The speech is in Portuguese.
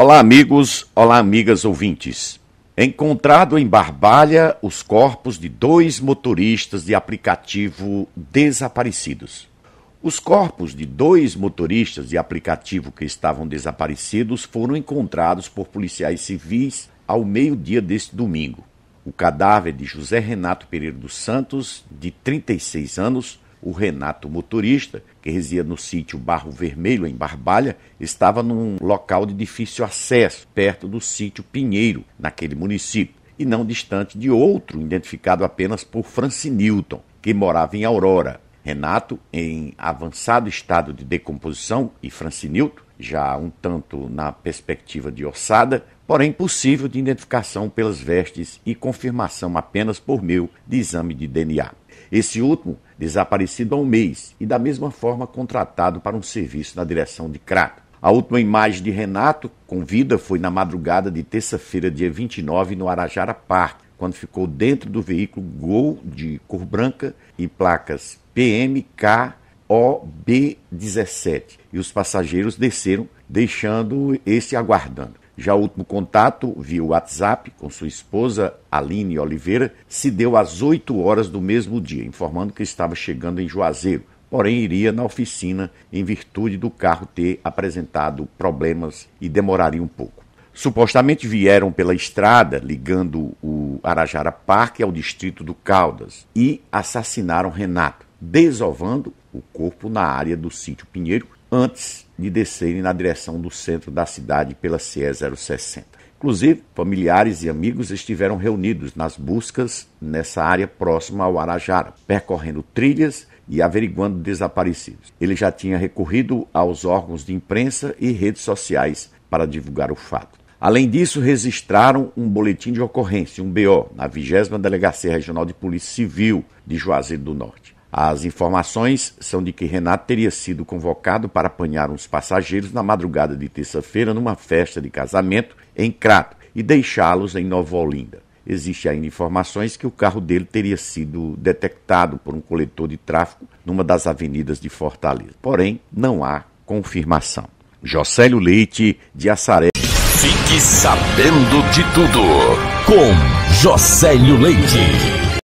Olá, amigos, olá, amigas ouvintes. Encontrado em Barbalha os corpos de dois motoristas de aplicativo desaparecidos. Os corpos de dois motoristas de aplicativo que estavam desaparecidos foram encontrados por policiais civis ao meio-dia deste domingo. O cadáver de José Renato Pereira dos Santos, de 36 anos, o Renato motorista, que residia no sítio Barro Vermelho, em Barbalha, estava num local de difícil acesso, perto do sítio Pinheiro, naquele município, e não distante de outro, identificado apenas por Franci Newton, que morava em Aurora. Renato, em avançado estado de decomposição, e Franci Newton, já um tanto na perspectiva de ossada, porém possível de identificação pelas vestes e confirmação apenas por meio de exame de DNA. Esse último desaparecido há um mês e, da mesma forma, contratado para um serviço na direção de Crato. A última imagem de Renato com vida foi na madrugada de terça-feira, dia 29, no Arajara Park, quando ficou dentro do veículo Gol de cor branca e placas PMK OB17 e os passageiros desceram, deixando este aguardando. Já o último contato via WhatsApp com sua esposa Aline Oliveira se deu às 8 horas do mesmo dia, informando que estava chegando em Juazeiro, porém iria na oficina em virtude do carro ter apresentado problemas e demoraria um pouco. Supostamente vieram pela estrada ligando o Arajara Parque ao distrito do Caldas e assassinaram Renato, desovando o corpo na área do sítio Pinheiro antes de descerem na direção do centro da cidade pela CE 060. Inclusive, familiares e amigos estiveram reunidos nas buscas nessa área próxima ao Arajara, percorrendo trilhas e averiguando desaparecidos. Ele já tinha recorrido aos órgãos de imprensa e redes sociais para divulgar o fato. Além disso, registraram um boletim de ocorrência, um BO, na 20 Delegacia Regional de Polícia Civil de Juazeiro do Norte. As informações são de que Renato teria sido convocado para apanhar uns passageiros na madrugada de terça-feira numa festa de casamento em Crato e deixá-los em Nova Olinda. Existem ainda informações que o carro dele teria sido detectado por um coletor de tráfego numa das avenidas de Fortaleza. Porém, não há confirmação. Jocélio Leite, de Assaré. Fique sabendo de tudo com Jocélio Leite.